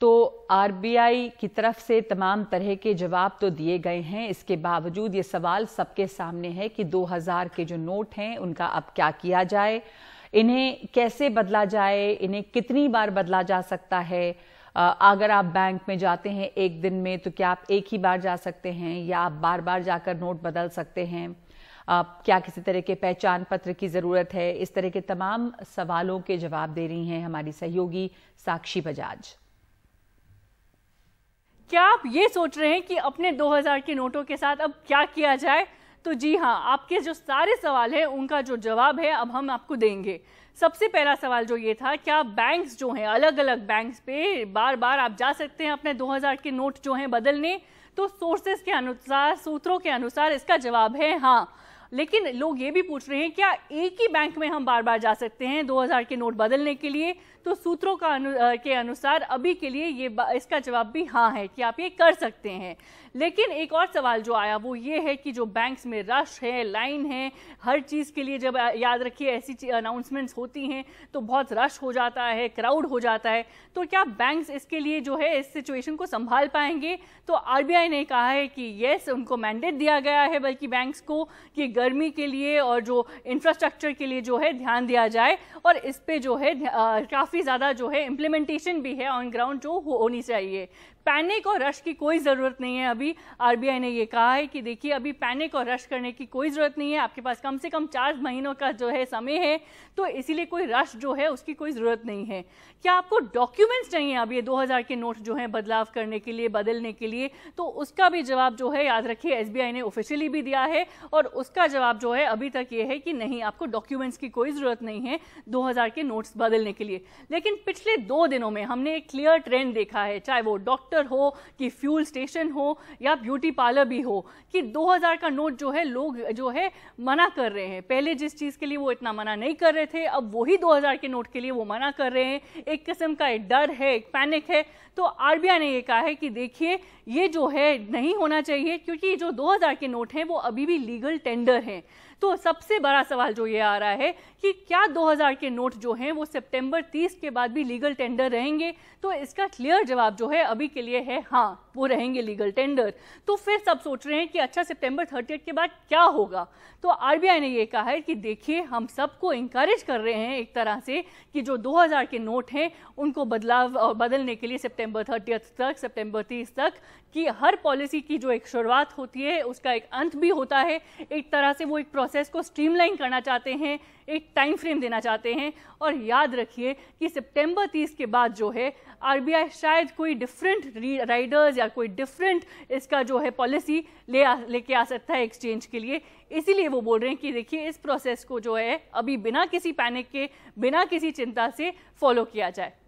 तो आरबीआई की तरफ से तमाम तरह के जवाब तो दिए गए हैं इसके बावजूद ये सवाल सबके सामने है कि 2000 के जो नोट हैं उनका अब क्या किया जाए इन्हें कैसे बदला जाए इन्हें कितनी बार बदला जा सकता है अगर आप बैंक में जाते हैं एक दिन में तो क्या आप एक ही बार जा सकते हैं या आप बार बार जाकर नोट बदल सकते हैं आप क्या किसी तरह के पहचान पत्र की ज़रूरत है इस तरह के तमाम सवालों के जवाब दे रही हैं हमारी सहयोगी साक्षी बजाज क्या आप ये सोच रहे हैं कि अपने 2000 के नोटों के साथ अब क्या किया जाए तो जी हाँ आपके जो सारे सवाल हैं उनका जो जवाब है अब हम आपको देंगे सबसे पहला सवाल जो ये था क्या बैंक्स जो हैं अलग अलग बैंक्स पे बार बार आप जा सकते हैं अपने 2000 के नोट जो हैं बदलने तो सोर्सेस के अनुसार सूत्रों के अनुसार इसका जवाब है हाँ लेकिन लोग ये भी पूछ रहे हैं क्या एक ही बैंक में हम बार बार जा सकते हैं 2000 के नोट बदलने के लिए तो सूत्रों का अनु, के अनुसार अभी के लिए ये इसका जवाब भी हाँ है कि आप ये कर सकते हैं लेकिन एक और सवाल जो आया वो ये है कि जो बैंक्स में रश है लाइन है हर चीज़ के लिए जब याद रखिए ऐसी अनाउंसमेंट्स होती हैं तो बहुत रश हो जाता है क्राउड हो जाता है तो क्या बैंक्स इसके लिए जो है इस सिचुएशन को संभाल पाएंगे तो आरबीआई ने कहा है कि येस उनको मैंडेट दिया गया है बल्कि बैंक्स को कि गर्मी के लिए और जो इंफ्रास्ट्रक्चर के लिए जो है ध्यान दिया जाए और इस पर जो है काफ़ी ज़्यादा जो है इम्प्लीमेंटेशन भी है ऑन ग्राउंड जो होनी चाहिए पैनिक और रश की कोई ज़रूरत नहीं है अभी आरबीआई ने ये कहा है कि देखिए अभी पैनिक और रश करने की कोई ज़रूरत नहीं है आपके पास कम से कम चार महीनों का जो है समय है तो इसीलिए कोई रश जो है उसकी कोई ज़रूरत नहीं है क्या आपको डॉक्यूमेंट्स चाहिए अब ये 2000 के नोट जो हैं बदलाव करने के लिए बदलने के लिए तो उसका भी जवाब जो है याद रखिए एस ने ऑफिशियली भी दिया है और उसका जवाब जो है अभी तक ये है कि नहीं आपको डॉक्यूमेंट्स की कोई ज़रूरत नहीं है 2000 के नोट्स बदलने के लिए लेकिन पिछले दो दिनों में हमने एक क्लियर ट्रेंड देखा है चाहे वो डॉक्टर हो कि फ्यूल स्टेशन हो या ब्यूटी पार्लर भी हो कि 2000 का नोट जो है लोग जो है मना कर रहे हैं पहले जिस चीज़ के लिए वो इतना मना नहीं कर रहे थे अब वही दो के नोट के लिए वो मना कर रहे हैं एक किस्म का एक डर है एक पैनिक है तो आरबीआई ने यह कहा है कि देखिए ये जो है नहीं होना चाहिए क्योंकि जो 2000 के नोट हैं वो अभी भी लीगल टेंडर हैं तो सबसे बड़ा सवाल जो ये आ रहा है कि क्या 2000 के नोट जो हैं वो सितंबर 30 के बाद भी लीगल टेंडर रहेंगे तो इसका क्लियर जवाब जो है अभी के लिए है हाँ वो रहेंगे लीगल टेंडर तो फिर सब सोच रहे हैं कि अच्छा सितंबर 30 के बाद क्या होगा तो आरबीआई ने ये कहा है कि देखिए हम सबको इंकरेज कर रहे हैं एक तरह से कि जो 2000 के नोट हैं उनको बदलाव बदलने के लिए सितंबर 30 तक सितंबर तीस तक कि हर पॉलिसी की जो एक शुरुआत होती है उसका एक अंत भी होता है एक तरह से वो एक प्रोसेस प्रोसेस को स्ट्रीमलाइन करना चाहते हैं एक टाइम फ्रेम देना चाहते हैं और याद रखिए कि सितंबर 30 के बाद जो है आरबीआई शायद कोई डिफरेंट राइडर्स या कोई डिफरेंट इसका जो है पॉलिसी ले लेके आ सकता है एक्सचेंज के लिए इसीलिए वो बोल रहे हैं कि देखिए इस प्रोसेस को जो है अभी बिना किसी पैनिक के बिना किसी चिंता से फॉलो किया जाए